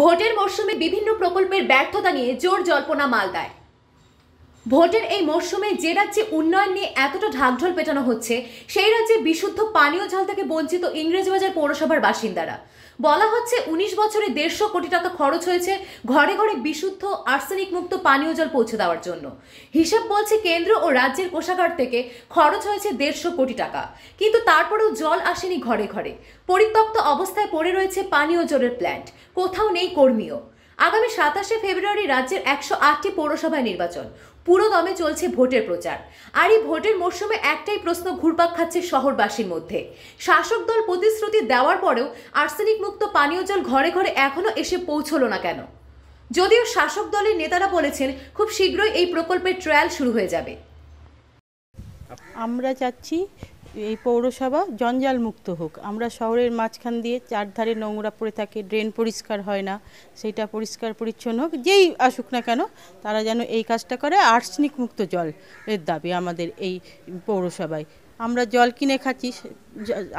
ভোটের মরশুমে বিভিন্ন প্রকল্পের ব্যর্থতা নিয়ে জোর জল্পনা মালদায় ভোটের এই মরশুমে যে রাজ্যে উন্নয়ন নিয়ে এতটা ঢাকঢোল পেটানো হচ্ছে সেই রাজ্যে বিশুদ্ধ পানীয় জল থেকে বঞ্চিত ইংরেজবাজার পৌরসভার বাসিন্দারা বলা হচ্ছে উনিশ বছরে দেড়শো কোটি টাকা খরচ হয়েছে ঘরে ঘরে বিশুদ্ধ আর্সেনিক মুক্ত পানীয় জল পৌঁছে দেওয়ার জন্য হিসাব বলছে কেন্দ্র ও রাজ্যের কোষাগার থেকে খরচ হয়েছে দেড়শো কোটি টাকা কিন্তু তারপরেও জল আসেনি ঘরে ঘরে পরিত্যক্ত অবস্থায় পড়ে রয়েছে পানীয় জলের প্ল্যান্ট কোথাও নেই কর্মীও আগামী সাতাশে ফেব্রুয়ারি রাজ্যের একশো আটটি পৌরসভায় নির্বাচন পুরো দমে চলছে ভোটের প্রচার আর এই ভোটের মরশুমে একটাই প্রশ্ন ঘুরপাক খাচ্ছে শহরবাসীর মধ্যে শাসক দল প্রতিশ্রুতি দেওয়ার পরেও আর্সেনিক মুক্ত পানীয় জল ঘরে ঘরে এখনও এসে পৌঁছলো না কেন যদিও শাসক দলের নেতারা বলেছেন খুব শীঘ্রই এই প্রকল্পের ট্রায়াল শুরু হয়ে যাবে আমরা চাচ্ছি এই পৌরসভা জঞ্জাল মুক্ত হোক আমরা শহরের মাঝখান দিয়ে চারধারে নোংরা পড়ে থাকে ড্রেন পরিষ্কার হয় না সেটা পরিষ্কার পরিচ্ছন্ন হোক যেই আসুক না কেন তারা যেন এই কাজটা করে আর্সনিক মুক্ত জল এর দাবি আমাদের এই পৌরসভায় আমরা জল কিনে খাচ্ছি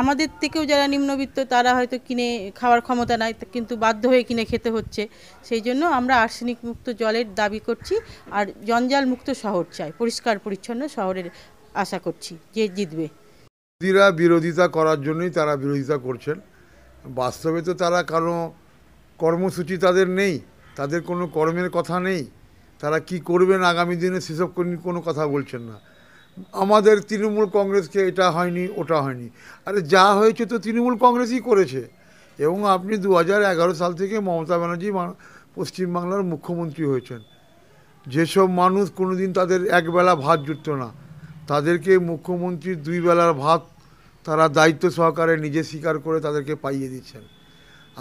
আমাদের থেকেও যারা নিম্নবিত্ত তারা হয়তো কিনে খাওয়ার ক্ষমতা নাই কিন্তু বাধ্য হয়ে কিনে খেতে হচ্ছে সেই জন্য আমরা আর্সেনিক মুক্ত জলের দাবি করছি আর জঞ্জাল মুক্ত শহর চাই পরিষ্কার পরিচ্ছন্ন শহরের আশা করছি যে জিতবে বিরোধীরা বিরোধিতা করার জন্যই তারা বিরোধিতা করছেন বাস্তবে তো তারা কারো কর্মসূচি তাদের নেই তাদের কোনো কর্মের কথা নেই তারা কি করবেন আগামী দিনে সেসব কোনো কথা বলছেন না আমাদের তৃণমূল কংগ্রেসকে এটা হয়নি ওটা হয়নি আরে যা হয়েছে তো তৃণমূল কংগ্রেসই করেছে এবং আপনি দু সাল থেকে মমতা ব্যানার্জি পশ্চিমবাংলার মুখ্যমন্ত্রী হয়েছেন যেসব মানুষ কোনোদিন তাদের একবেলা ভাত জুটত না তাদেরকে মুখ্যমন্ত্রীর দুই বেলার ভাত তারা দায়িত্ব সহকারে নিজে স্বীকার করে তাদেরকে পাইয়ে দিচ্ছেন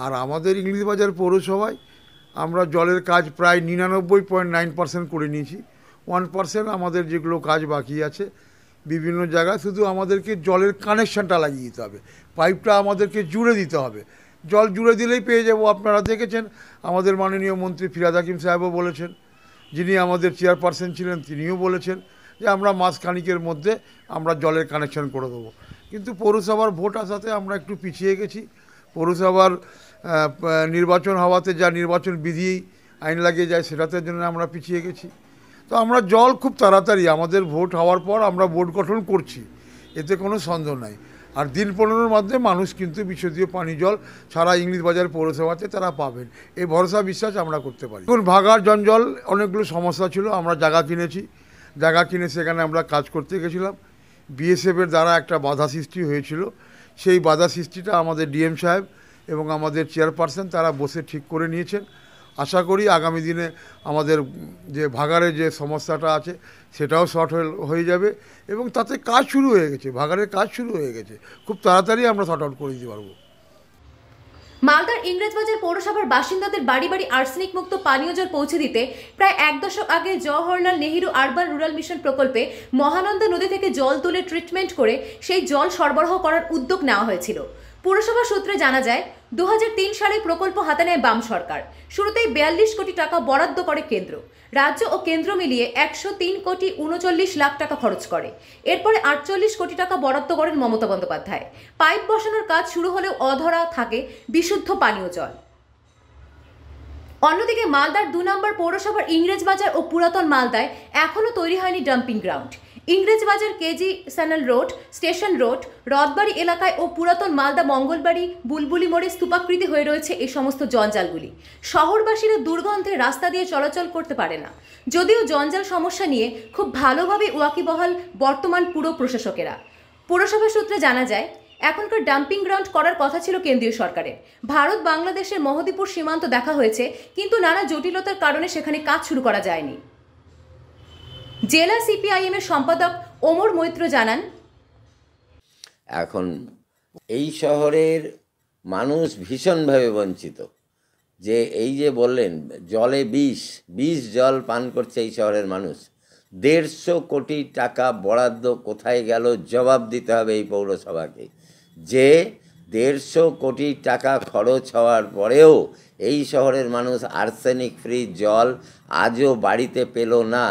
আর আমাদের ইংলিশ বাজার পৌরসভায় আমরা জলের কাজ প্রায় নিরানব্বই পয়েন্ট নাইন পার্সেন্ট করে নিয়েছি ওয়ান পার্সেন্ট আমাদের যেগুলো কাজ বাকি আছে বিভিন্ন জায়গায় শুধু আমাদেরকে জলের কানেকশানটা লাগিয়ে দিতে হবে পাইপটা আমাদেরকে জুড়ে দিতে হবে জল জুড়ে দিলেই পেয়ে যাব আপনারা দেখেছেন আমাদের মাননীয় মন্ত্রী ফিরাদ হাকিম সাহেবও বলেছেন যিনি আমাদের চেয়ারপারসন ছিলেন তিনিও বলেছেন যে আমরা মাস মধ্যে আমরা জলের কানেকশন করে দেবো কিন্তু পৌরসভার ভোট আসাতে আমরা একটু পিছিয়ে গেছি পৌরসভার নির্বাচন হওয়াতে যা নির্বাচন বিধি আইন লাগিয়ে যায় সেটাতে জন্য আমরা পিছিয়ে গেছি তো আমরা জল খুব তাড়াতাড়ি আমাদের ভোট হওয়ার পর আমরা বোর্ড গঠন করছি এতে কোনো সন্দেহ নাই আর দিন পনেরোর মাধ্যমে মানুষ কিন্তু বিশুদ্ধীয় পানি জল সারা ইংলিশ বাজার পৌরসভাতে তারা পাবেন এই ভরসা বিশ্বাস আমরা করতে পারি এখন ভাগার জঞ্জল অনেকগুলো সমস্যা ছিল আমরা জায়গা কিনেছি জায়গা কিনে সেখানে আমরা কাজ করতে গেছিলাম বিএসএফের দ্বারা একটা বাধা সৃষ্টি হয়েছিল সেই বাধা সৃষ্টিটা আমাদের ডিএম সাহেব এবং আমাদের চেয়ারপারসন তারা বসে ঠিক করে নিয়েছেন আশা করি আগামী দিনে আমাদের যে ভাগারের যে সমস্যাটা আছে সেটাও শর্ট হয়ে যাবে এবং তাতে কাজ শুরু হয়ে গেছে ভাগারের কাজ শুরু হয়ে গেছে খুব তাড়াতাড়ি আমরা শর্ট আউট করে দিতে পারবো মালদার ইংরেজবাজার পৌরসভার বাসিন্দাদের বাড়ি বাড়ি আর্সেনিক মুক্ত পানীয় জল পৌঁছে দিতে প্রায় এক দশক আগে Jawaharlal Nehru urban rural mission প্রকল্পে মহানন্দা নদী থেকে জল তুলে ট্রিটমেন্ট করে সেই জল সরবরাহ করার উদ্যোগ নেওয়া হয়েছিল পুরসভা সূত্রে জানা যায় দু সালে প্রকল্প হাতে নেয় বাম সরকার শুরুতেই বিয়াল্লিশ কোটি টাকা বরাদ্দ করে কেন্দ্র রাজ্য ও কেন্দ্র মিলিয়ে একশো তিন কোটি উনচল্লিশ লাখ টাকা খরচ করে এরপরে আটচল্লিশ কোটি টাকা বরাদ্দ করেন মমতা বন্দ্যোপাধ্যায় পাইপ বসানোর কাজ শুরু হলেও অধরা থাকে বিশুদ্ধ পানীয় জল অন্যদিকে মালদার দু নম্বর পৌরসভার ইংরেজবাজার ও পুরাতন মালদায় এখনও তৈরি হয়নি dumping ground Englishbazar KG Sanyal road station road Rathbari এলাকায় ও পুরাতন মালদা মঙ্গলবাড়ি বুলবুলি মোড়ে স্তূপাকৃতি হয়ে রয়েছে এই সমস্ত জঞ্জালগুলি শহরবাসীরা দুর্গন্ধে রাস্তা দিয়ে চলাচল করতে পারে না যদিও জঞ্জাল সমস্যা নিয়ে খুব ভালোভাবে ওয়াকিবহাল বর্তমান পুরো প্রশাসকেরা পুরসভা সূত্রে জানা যায় এখনকার ডাম্পিং গ্রাউন্ড করার কথা ছিল কেন্দ্রীয় সরকারের ভারত বাংলাদেশের মহদীপুর সীমান্ত দেখা হয়েছে কিন্তু নানা জটিলতার কারণে সেখানে কাজ শুরু করা যায়নি জেলা সিপিআইএম এর সম্পাদক ওমর মৈত্র জানান এখন এই শহরের মানুষ ভীষণভাবে বঞ্চিত যে এই যে বললেন জলে বিষ বিষ জল পান করছে এই শহরের মানুষ দেড়শো কোটি টাকা বরাদ্দ কোথায় গেল জবাব দিতে হবে এই পৌরসভাকে যে দেড়শো কোটি টাকা খরচ হওয়ার পরেও এই শহরের মানুষ আর্সেনিক ফ্রি জল আজও বাড়িতে পেল না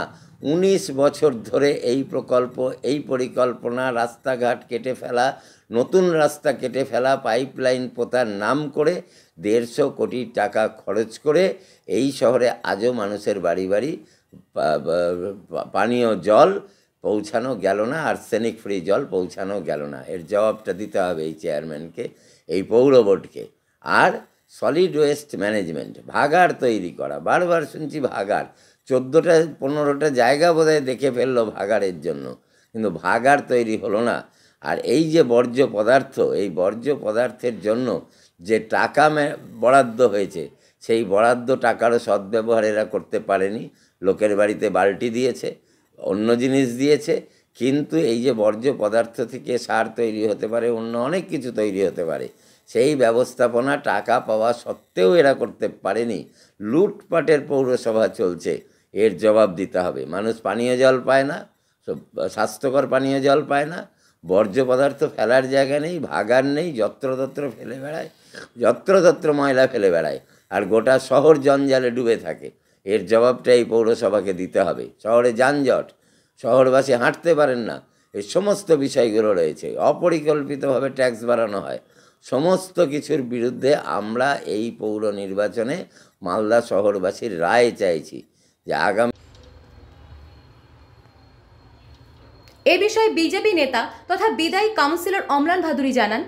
উনিশ বছর ধরে এই প্রকল্প এই পরিকল্পনা রাস্তাঘাট কেটে ফেলা নতুন রাস্তা কেটে ফেলা পাইপলাইন পোতার নাম করে দেড়শো কোটি টাকা খরচ করে এই শহরে আজও মানুষের বাড়ি বাড়ি পানীয় জল পৌঁছানো গেল না আর্সেনিক ফ্রি জল পৌঁছানো গেল না এর জবাবটা দিতে হবে এই চেয়ারম্যানকে এই পৌর বোর্ডকে আর সলিড ওয়েস্ট ম্যানেজমেন্ট ভাগার তৈরি করা বারবার শুনছি ভাগার চোদ্দোটা পনেরোটা জায়গা বোধহয় দেখে ফেললো ভাগাড়ের জন্য কিন্তু ভাগাড় তৈরি হলো না আর এই যে বর্জ্য পদার্থ এই বর্জ্য পদার্থের জন্য যে টাকা বরাদ্দ হয়েছে সেই বরাদ্দ টাকারও সদ্ব্যবহার এরা করতে পারেনি লোকের বাড়িতে বালটি দিয়েছে অন্য জিনিস দিয়েছে কিন্তু এই যে বর্জ্য পদার্থ থেকে সার তৈরি হতে পারে অন্য অনেক কিছু তৈরি হতে পারে সেই ব্যবস্থাপনা টাকা পাওয়া সত্ত্বেও এরা করতে পারেনি লুটপাটের পৌরসভা চলছে এর জবাব দিতে হবে মানুষ পানীয় জল পায় না স্বাস্থ্যকর পানীয় জল পায় না বর্জ্য পদার্থ ফেলার জায়গা নেই ভাগার নেই যত্রতত্র ফেলে বেড়ায় যত্রতত্র ময়লা ফেলে বেড়ায় আর গোটা শহর জঞ্জালে ডুবে থাকে এর জবাবটা এই পৌরসভাকে দিতে হবে শহরে যানজট শহরবাসী হাঁটতে পারেন না এই সমস্ত বিষয়গুলো রয়েছে অপরিকল্পিতভাবে ট্যাক্স বাড়ানো হয় সমস্ত কিছুর বিরুদ্ধে আমরা এই পৌর নির্বাচনে মালদা শহরবাসীর রায় চাইছি এ বিষয়ে বিজেপি নেতা তথা বিদায়ী কাউন্সিলর অমলান ভাদুরী জানান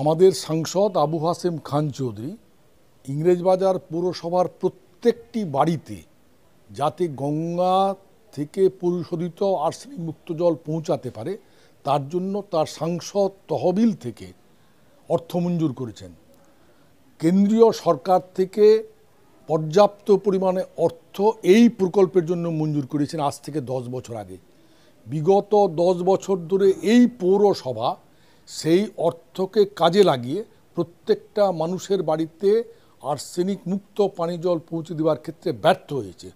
আমাদের সাংসদ আবু হাসেম খান চৌধুরী ইংরেজবাজার পৌরসভার প্রত্যেকটি বাড়িতে যাতে গঙ্গা থেকে পরিশোধিত আর্সেনিক মুক্ত জল পৌঁছাতে পারে তার জন্য তার সাংসদ তহবিল থেকে অর্থ মঞ্জুর করেছেন কেন্দ্রীয় সরকার থেকে পর্যাপ্ত পরিমাণে অর্থ এই প্রকল্পের জন্য মঞ্জুর করেছেন আজ থেকে দশ বছর আগে বিগত দশ বছর ধরে এই পৌরসভা সেই অর্থকে কাজে লাগিয়ে প্রত্যেকটা মানুষের বাড়িতে আর্সেনিক মুক্ত পানীয় পৌঁছে দেওয়ার ক্ষেত্রে ব্যর্থ হয়েছে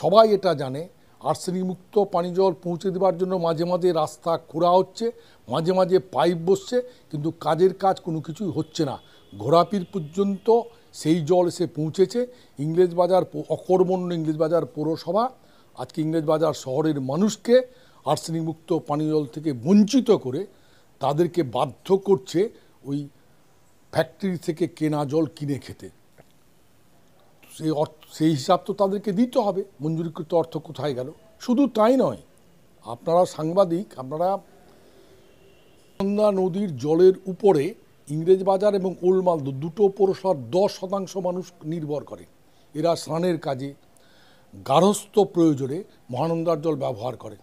সবাই এটা জানে আর্সেনিক মুক্ত পানীয় জল পৌঁছে দেওয়ার জন্য মাঝে মাঝে রাস্তা খোঁড়া হচ্ছে মাঝে মাঝে পাইপ বসছে কিন্তু কাজের কাজ কোনো কিছুই হচ্ছে না ঘোরাপির পর্যন্ত সেই জল এসে পৌঁছেছে ইংরেজ বাজার অকর্মণ্য ইংরেজ বাজার পৌরসভা আজকে ইংরেজ বাজার শহরের মানুষকে আর্সেনিকমুক্ত পানীয় জল থেকে বঞ্চিত করে তাদেরকে বাধ্য করছে ওই ফ্যাক্টরি থেকে কেনা জল কিনে খেতে সেই অর্থ সেই হিসাব তো তাদেরকে দিতে হবে মঞ্জুরিকৃত অর্থ কোথায় গেল শুধু তাই নয় আপনারা সাংবাদিক আপনারা গঙ্গা নদীর জলের উপরে ইংরেজ বাজার এবং ওলমালদো দুটো পৌরসভার দশ শতাংশ মানুষ নির্ভর করে এরা স্নানের কাজে গার্হস্থ্য প্রয়োজনে মহানন্দার জল ব্যবহার করে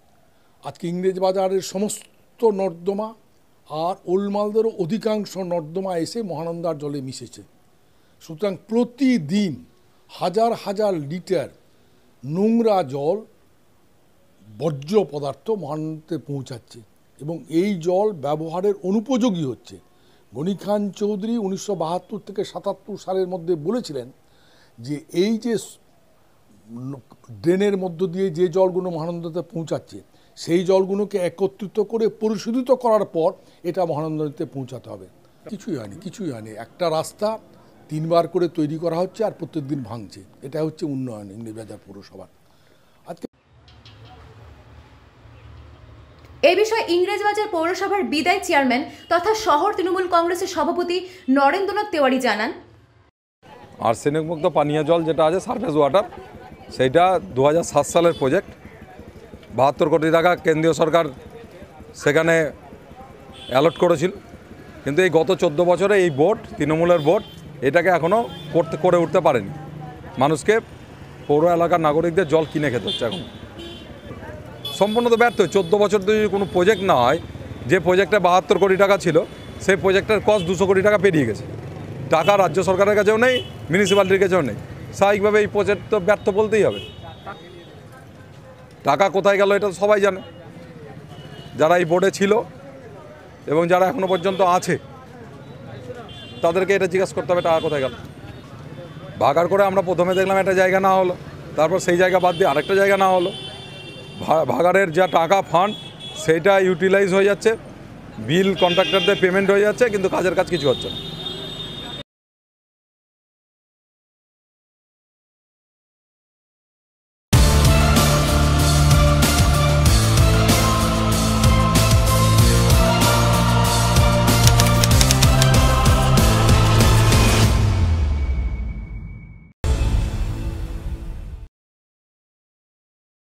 আজকে ইংরেজ বাজারের সমস্ত নর্দমা আর ওলমালদেরও অধিকাংশ নর্দমা এসে মহানন্দার জলে মিশেছে সুতরাং প্রতিদিন হাজার হাজার লিটার নোংরা জল বর্জ্য পদার্থ মহানন্দে পৌঁছাচ্ছে এবং এই জল ব্যবহারের অনুপযোগী হচ্ছে গণি খান চৌধুরী উনিশশো বাহাত্তর থেকে সাতাত্তর সালের মধ্যে বলেছিলেন যে এই যে ড্রেনের মধ্য দিয়ে যে জলগুলো মহানন্দতে পৌঁছাচ্ছে সেই জলগুলোকে একত্রিত করে পরিশোধিত করার পর এটা মহানন্দতে পৌঁছাতে হবে কিছুই হয়নি কিছুই হয়নি একটা রাস্তা তিনবার করে তৈরি করা হচ্ছে আর প্রত্যেকদিন ভাঙছে এটা হচ্ছে উন্নয়ন ইংরেজি বাজার পৌরসভার এ বিষয়ে ইংরেজবাজার পৌরসভার বিদায় চেয়ারম্যান তথা শহর তৃণমূল কংগ্রেসের সভাপতি নরেন্দ্রনাথ তেওয়ারি জানান আর্সেনিক মুক্ত পানীয় জল যেটা আছে সারফেস ওয়াটার সেইটা দু সালের প্রজেক্ট বাহাত্তর কোটি টাকা কেন্দ্রীয় সরকার সেখানে অ্যালট করেছিল কিন্তু এই গত ১৪ বছরে এই বোর্ড তৃণমূলের বোর্ড এটাকে এখনও করতে করে উঠতে পারেনি মানুষকে পৌর এলাকার নাগরিকদের জল কিনে খেতে হচ্ছে এখন সম্পূর্ণত ব্যর্থ চোদ্দো বছর যদি কোনো প্রজেক্ট না হয় যে প্রজেক্টটা বাহাত্তর কোটি টাকা ছিল সেই প্রজেক্টের কস্ট দুশো কোটি টাকা পেরিয়ে গেছে টাকা রাজ্য সরকারের কাছেও নেই মিউনিসিপ্যালিটির কাছেও নেই স্বাভাবিকভাবে এই প্রজেক্ট তো ব্যর্থ বলতেই হবে টাকা কোথায় গেল এটা সবাই জানে যারা এই বোর্ডে ছিল এবং যারা এখনও পর্যন্ত আছে তাদেরকে এটা জিজ্ঞাসা করতে হবে টাকা কোথায় গেল বাগার করে আমরা প্রথমে দেখলাম একটা জায়গা না হলো তারপর সেই জায়গা বাদ দিয়ে আরেকটা জায়গা না হলো ভাগাড়ের যা টাকা ফান্ড সেটা ইউটিলাইজ হয়ে যাচ্ছে বিল কন্ট্রাক্টরদের পেমেন্ট হয়ে যাচ্ছে কিন্তু কাজের কাজ কিছু হচ্ছে না